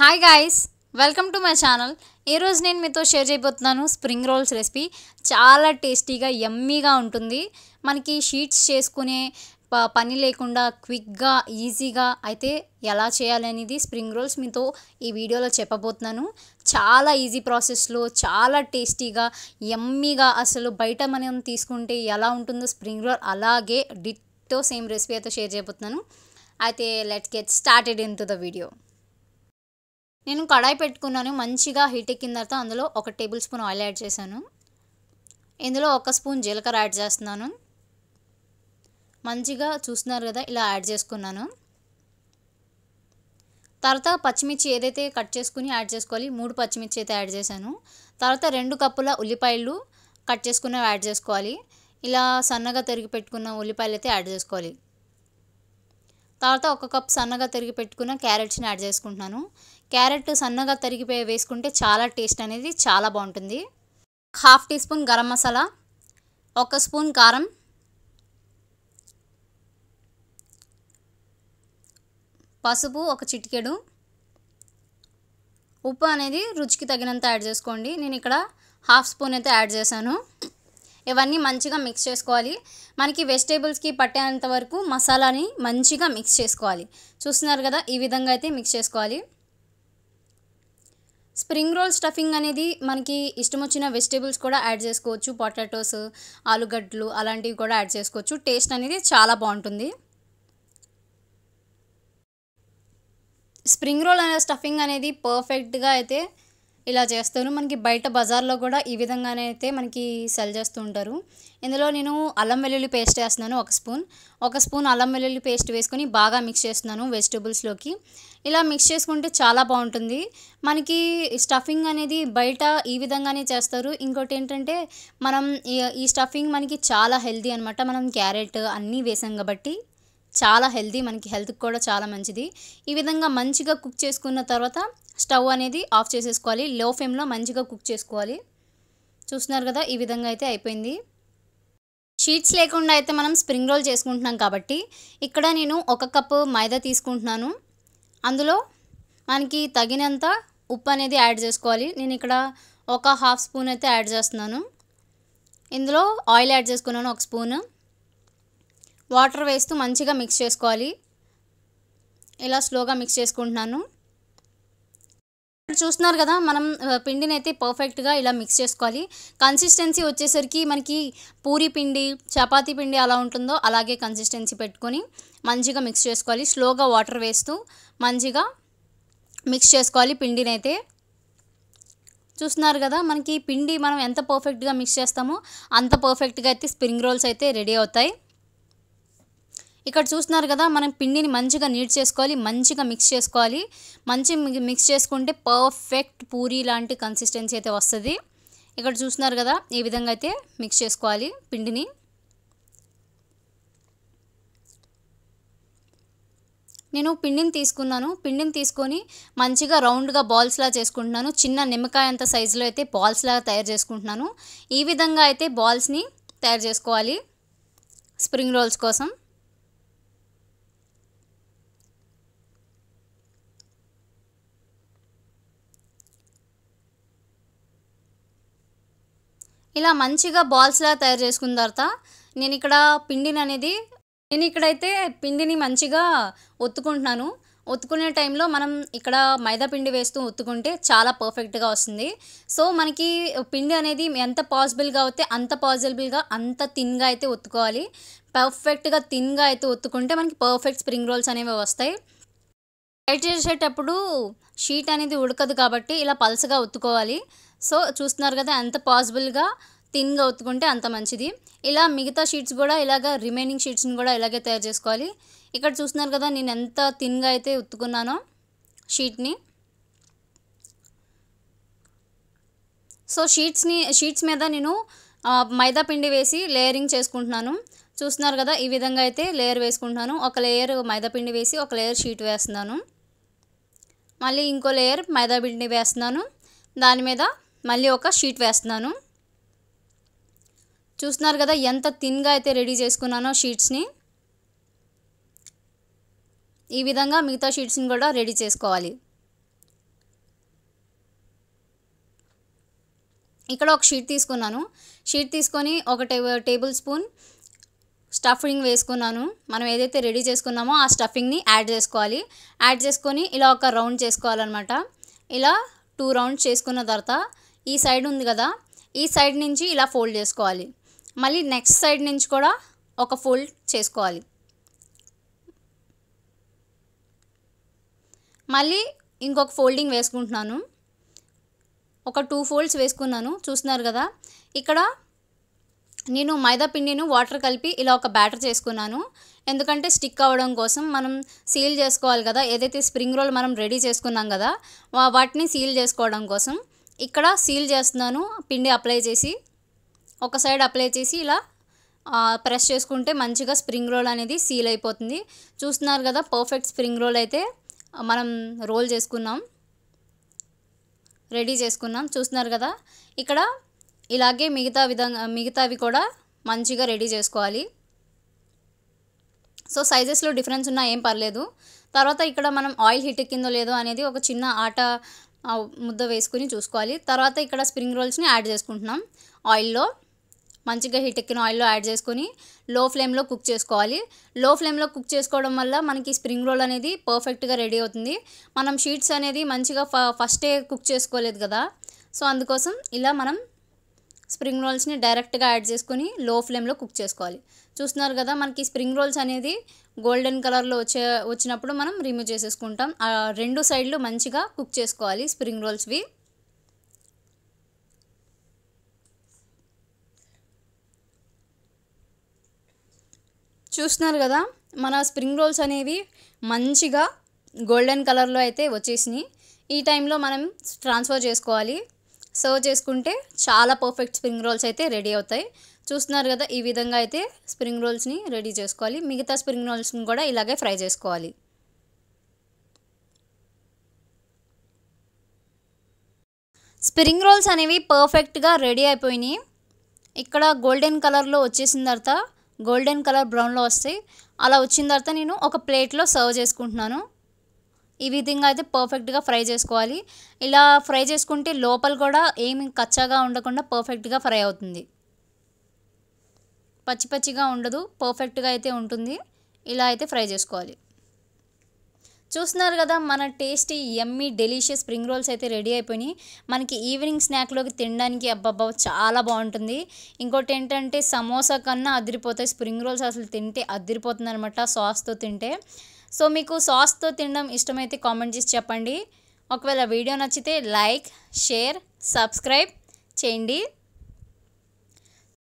hi guys welcome to my channel ఈరోజు నేను మీతో షేర్ చేయబోతున్నాను స్ప్రింగ్ రోల్స్ రెసిపీ చాలా టేస్టీగా ఎమ్మీగా ఉంటుంది మనకి షీట్స్ చేసుకునే పని లేకుండా క్విక్గా ఈజీగా అయితే ఎలా చేయాలనేది స్ప్రింగ్ రోల్స్ మీతో ఈ వీడియోలో చెప్పబోతున్నాను చాలా ఈజీ ప్రాసెస్లో చాలా టేస్టీగా ఎమ్మీగా అసలు బయట మనం తీసుకుంటే ఎలా ఉంటుందో స్ప్రింగ్ రోల్ అలాగే డిట్టో సేమ్ రెసిపీ అయితే షేర్ చేయబోతున్నాను అయితే let's get started in to the video నేను కడాయి పెట్టుకున్నాను మంచిగా హీట్ ఎక్కిన తర్వాత అందులో ఒక టేబుల్ స్పూన్ ఆయిల్ యాడ్ చేశాను ఇందులో ఒక స్పూన్ జీలకర్ర యాడ్ చేస్తున్నాను మంచిగా చూస్తున్నారు కదా ఇలా యాడ్ చేసుకున్నాను తర్వాత పచ్చిమిర్చి ఏదైతే కట్ చేసుకుని యాడ్ చేసుకోవాలి మూడు పచ్చిమిర్చి అయితే యాడ్ చేశాను తర్వాత రెండు కప్పుల ఉల్లిపాయలు కట్ చేసుకున్నవి యాడ్ చేసుకోవాలి ఇలా సన్నగా తరిగి పెట్టుకున్న ఉల్లిపాయలు అయితే యాడ్ చేసుకోవాలి తర్వాత ఒక కప్ సన్నగా తరిగి పెట్టుకున్న క్యారెట్స్ని యాడ్ చేసుకుంటున్నాను క్యారెట్ సన్నగా తరిగి వేసుకుంటే చాలా టేస్ట్ అనేది చాలా బాగుంటుంది half teaspoon garam masala ఒక స్పూన్ కారం పసుపు ఒక చిటికెడు ఉప్పు అనేది రుచికి తగినంత యాడ్ చేసుకోండి నేను ఇక్కడ హాఫ్ స్పూన్ అయితే యాడ్ చేశాను ఇవన్నీ మంచిగా మిక్స్ చేసుకోవాలి మనకి వెజిటేబుల్స్కి పట్టేంత వరకు మసాలాని మంచిగా మిక్స్ చేసుకోవాలి చూస్తున్నారు కదా ఈ విధంగా అయితే మిక్స్ చేసుకోవాలి స్ప్రింగ్ రోల్ స్టఫింగ్ అనేది మనకి ఇష్టం వచ్చిన వెజిటేబుల్స్ కూడా యాడ్ చేసుకోవచ్చు పొటాటోస్ ఆలుగడ్డలు అలాంటివి కూడా యాడ్ చేసుకోవచ్చు టేస్ట్ అనేది చాలా బాగుంటుంది స్ప్రింగ్ రోల్ అనే స్టఫింగ్ అనేది పర్ఫెక్ట్గా అయితే ఇలా చేస్తారు మనకి బయట బజార్లో కూడా ఈ విధంగానే అయితే మనకి సెల్ చేస్తూ ఉంటారు ఇందులో నేను అల్లం వెల్లుల్లి పేస్ట్ వేస్తున్నాను ఒక స్పూన్ ఒక స్పూన్ అల్లం వెల్లుల్లి పేస్ట్ వేసుకొని బాగా మిక్స్ చేస్తున్నాను వెజిటబుల్స్లోకి ఇలా మిక్స్ చేసుకుంటే చాలా బాగుంటుంది మనకి స్టఫింగ్ అనేది బయట ఈ విధంగానే చేస్తారు ఇంకోటి ఏంటంటే మనం ఈ స్టఫింగ్ మనకి చాలా హెల్తీ అనమాట మనం క్యారెట్ అన్నీ వేసాం కాబట్టి చాలా హెల్తీ మనకి హెల్త్కి కూడా చాలా మంచిది ఈ విధంగా మంచిగా కుక్ చేసుకున్న తర్వాత స్టవ్ అనేది ఆఫ్ చేసేసుకోవాలి లో ఫ్లేమ్లో మంచిగా కుక్ చేసుకోవాలి చూస్తున్నారు కదా ఈ విధంగా అయితే అయిపోయింది షీట్స్ లేకుండా అయితే మనం స్ప్రింగ్ రోల్ చేసుకుంటున్నాం కాబట్టి ఇక్కడ నేను ఒక కప్పు మైదా తీసుకుంటున్నాను అందులో మనకి తగినంత ఉప్పు అనేది యాడ్ చేసుకోవాలి నేను ఇక్కడ ఒక హాఫ్ స్పూన్ అయితే యాడ్ చేస్తున్నాను ఇందులో ఆయిల్ యాడ్ చేసుకున్నాను ఒక స్పూను వాటర్ వేస్తూ మంచిగా మిక్స్ చేసుకోవాలి ఇలా స్లోగా మిక్స్ చేసుకుంటున్నాను చూస్తున్నారు కదా మనం పిండిని అయితే పర్ఫెక్ట్గా ఇలా మిక్స్ చేసుకోవాలి కన్సిస్టెన్సీ వచ్చేసరికి మనకి పూరి పిండి చపాతీ పిండి అలా ఉంటుందో అలాగే కన్సిస్టెన్సీ పెట్టుకొని మంచిగా మిక్స్ చేసుకోవాలి స్లోగా వాటర్ వేస్తూ మంచిగా మిక్స్ చేసుకోవాలి పిండిని అయితే చూస్తున్నారు కదా మనకి పిండి మనం ఎంత పర్ఫెక్ట్గా మిక్స్ చేస్తామో అంత పర్ఫెక్ట్గా అయితే స్ప్రింగ్ రోల్స్ అయితే రెడీ అవుతాయి ఇక్కడ చూస్తున్నారు కదా మనం పిండిని మంచిగా నీట్ చేసుకోవాలి మంచిగా మిక్స్ చేసుకోవాలి మంచి మిక్స్ చేసుకుంటే పర్ఫెక్ట్ పూరి లాంటి కన్సిస్టెన్సీ అయితే వస్తుంది ఇక్కడ చూస్తున్నారు కదా ఈ విధంగా అయితే మిక్స్ చేసుకోవాలి పిండిని నేను పిండిని తీసుకున్నాను పిండిని తీసుకొని మంచిగా రౌండ్గా బాల్స్లా చేసుకుంటున్నాను చిన్న నిమ్మకాయ అంత సైజులో అయితే లాగా తయారు చేసుకుంటున్నాను ఈ విధంగా అయితే బాల్స్ని తయారు చేసుకోవాలి స్ప్రింగ్ రోల్స్ కోసం ఇలా మంచిగా బాల్స్లా తయారు చేసుకున్న తర్వాత నేను ఇక్కడ పిండిని అనేది నేను ఇక్కడైతే పిండిని మంచిగా ఒత్తుకుంటున్నాను ఒత్తుకునే టైంలో మనం ఇక్కడ మైదా పిండి వేస్తూ ఒత్తుకుంటే చాలా పర్ఫెక్ట్గా వస్తుంది సో మనకి పిండి అనేది ఎంత పాసిబుల్గా అవుతే అంత పాసిబుల్గా అంత థిన్గా అయితే ఒత్తుకోవాలి పర్ఫెక్ట్గా థిన్గా అయితే ఒత్తుకుంటే మనకి పర్ఫెక్ట్ స్ప్రింగ్ రోల్స్ అనేవి వస్తాయి ఫ్రై చేసేటప్పుడు షీట్ అనేది ఉడకదు కాబట్టి ఇలా పల్సగా ఒత్తుకోవాలి సో చూస్తున్నారు కదా ఎంత పాసిబుల్గా థిన్గా ఒత్తుకుంటే అంత మంచిది ఇలా మిగతా షీట్స్ కూడా ఇలాగ రిమైనింగ్ షీట్స్ని కూడా ఇలాగే తయారు చేసుకోవాలి ఇక్కడ చూస్తున్నారు కదా నేను ఎంత థిన్గా అయితే ఉత్తుకున్నానో షీట్ని సో షీట్స్ని షీట్స్ మీద నేను మైదా పిండి వేసి లేయరింగ్ చేసుకుంటున్నాను చూస్తున్నారు కదా ఈ విధంగా అయితే లేయర్ వేసుకుంటున్నాను ఒక లేయర్ మైదా పిండి వేసి ఒక లేయర్ షీట్ వేస్తున్నాను మళ్ళీ ఇంకో లేయర్ మైదా పిండి వేస్తున్నాను దాని మీద మళ్ళీ ఒక షీట్ వేస్తున్నాను చూస్తున్నారు కదా ఎంత థిన్గా అయితే రెడీ చేసుకున్నానో షీట్స్ని ఈ విధంగా మిగతా షీట్స్ని కూడా రెడీ చేసుకోవాలి ఇక్కడ ఒక షీట్ తీసుకున్నాను షీట్ తీసుకొని ఒక టేబుల్ స్పూన్ స్టఫింగ్ వేసుకున్నాను మనం ఏదైతే రెడీ చేసుకున్నామో ఆ స్టఫింగ్ని యాడ్ చేసుకోవాలి యాడ్ చేసుకొని ఇలా ఒక రౌండ్ చేసుకోవాలన్నమాట ఇలా టూ రౌండ్స్ చేసుకున్న తర్వాత ఈ సైడ్ ఉంది కదా ఈ సైడ్ నుంచి ఇలా ఫోల్డ్ చేసుకోవాలి మళ్ళీ నెక్స్ట్ సైడ్ నుంచి కూడా ఒక ఫోల్డ్ చేసుకోవాలి మళ్ళీ ఇంకొక ఫోల్డింగ్ వేసుకుంటున్నాను ఒక టూ ఫోల్డ్స్ వేసుకున్నాను చూస్తున్నారు కదా ఇక్కడ నేను మైదా పిండిను వాటర్ కలిపి ఇలా ఒక బ్యాటర్ చేసుకున్నాను ఎందుకంటే స్టిక్ అవ్వడం కోసం మనం సీల్ చేసుకోవాలి కదా ఏదైతే స్ప్రింగ్ రోల్ మనం రెడీ చేసుకున్నాం కదా వాటిని సీల్ చేసుకోవడం కోసం ఇక్కడ సీల్ చేస్తున్నాను పిండి అప్లై చేసి ఒక సైడ్ అప్లై చేసి ఇలా ప్రెస్ చేసుకుంటే మంచిగా స్ప్రింగ్ రోల్ అనేది సీల్ అయిపోతుంది చూస్తున్నారు కదా పర్ఫెక్ట్ స్ప్రింగ్ రోల్ అయితే మనం రోల్ చేసుకున్నాం రెడీ చేసుకున్నాం చూస్తున్నారు కదా ఇక్కడ ఇలాగే మిగతా విధంగా మిగతావి కూడా మంచిగా రెడీ చేసుకోవాలి సో సైజెస్లో డిఫరెన్స్ ఉన్నా ఏం పర్లేదు తర్వాత ఇక్కడ మనం ఆయిల్ హిట్ ఎక్కిందో లేదో అనేది ఒక చిన్న ఆట ముద్ద వేసుకుని చూసుకోవాలి తర్వాత ఇక్కడ స్ప్రింగ్ రోల్స్ని యాడ్ చేసుకుంటున్నాం ఆయిల్లో మంచిగా హీట్ ఎక్కిన ఆయిల్లో యాడ్ చేసుకొని లో ఫ్లేమ్లో కుక్ చేసుకోవాలి లో ఫ్లేమ్లో కుక్ చేసుకోవడం వల్ల మనకి స్ప్రింగ్ రోల్ అనేది పర్ఫెక్ట్గా రెడీ అవుతుంది మనం షీట్స్ అనేది మంచిగా ఫస్టే కుక్ చేసుకోలేదు కదా సో అందుకోసం ఇలా మనం స్ప్రింగ్ రోల్స్ని డైరెక్ట్గా యాడ్ చేసుకొని లో ఫ్లేమ్లో కుక్ చేసుకోవాలి చూస్తున్నారు కదా మనకి స్ప్రింగ్ రోల్స్ అనేది గోల్డెన్ కలర్లో వచ్చే వచ్చినప్పుడు మనం రిమూవ్ చేసేసుకుంటాం ఆ రెండు సైడ్లు మంచిగా కుక్ చేసుకోవాలి స్ప్రింగ్ రోల్స్వి చూస్తున్నారు కదా మన స్ప్రింగ్ రోల్స్ అనేవి మంచిగా గోల్డెన్ కలర్లో అయితే వచ్చేసినాయి ఈ టైంలో మనం ట్రాన్స్ఫర్ చేసుకోవాలి సర్వ్ చేసుకుంటే చాలా పర్ఫెక్ట్ స్ప్రింగ్ రోల్స్ అయితే రెడీ అవుతాయి చూస్తున్నారు కదా ఈ విధంగా అయితే స్ప్రింగ్ రోల్స్ని రెడీ చేసుకోవాలి మిగతా స్ప్రింగ్ రోల్స్ని కూడా ఇలాగే ఫ్రై చేసుకోవాలి స్ప్రింగ్ రోల్స్ అనేవి పర్ఫెక్ట్గా రెడీ అయిపోయినాయి ఇక్కడ గోల్డెన్ కలర్లో వచ్చేసిన తర్వాత గోల్డెన్ కలర్ బ్రౌన్లో వస్తాయి అలా వచ్చిన తర్వాత నేను ఒక ప్లేట్లో సర్వ్ చేసుకుంటున్నాను ఈ విధంగా అయితే పర్ఫెక్ట్గా ఫ్రై చేసుకోవాలి ఇలా ఫ్రై చేసుకుంటే లోపల కూడా ఏమి కచ్చాగా ఉండకుండా పర్ఫెక్ట్గా ఫ్రై అవుతుంది పచ్చి పచ్చిగా ఉండదు పర్ఫెక్ట్గా అయితే ఉంటుంది ఇలా అయితే ఫ్రై చేసుకోవాలి చూస్తున్నారు కదా మన tasty yummy delicious spring rolls అయితే రెడీ అయిపోయినాయి మనకి ఈవినింగ్ స్నాక్లోకి తినడానికి అబ్బబ్బా చాలా బాగుంటుంది ఇంకోటి ఏంటంటే సమోసా కన్నా అదిరిపోతాయి స్ప్రింగ్ రోల్స్ అసలు తింటే అదిరిపోతుంది అనమాట సాస్తో తింటే సో మీకు సాస్తో తినడం ఇష్టమైతే కామెంట్ చేసి చెప్పండి ఒకవేళ వీడియో నచ్చితే లైక్ షేర్ సబ్స్క్రైబ్ చేయండి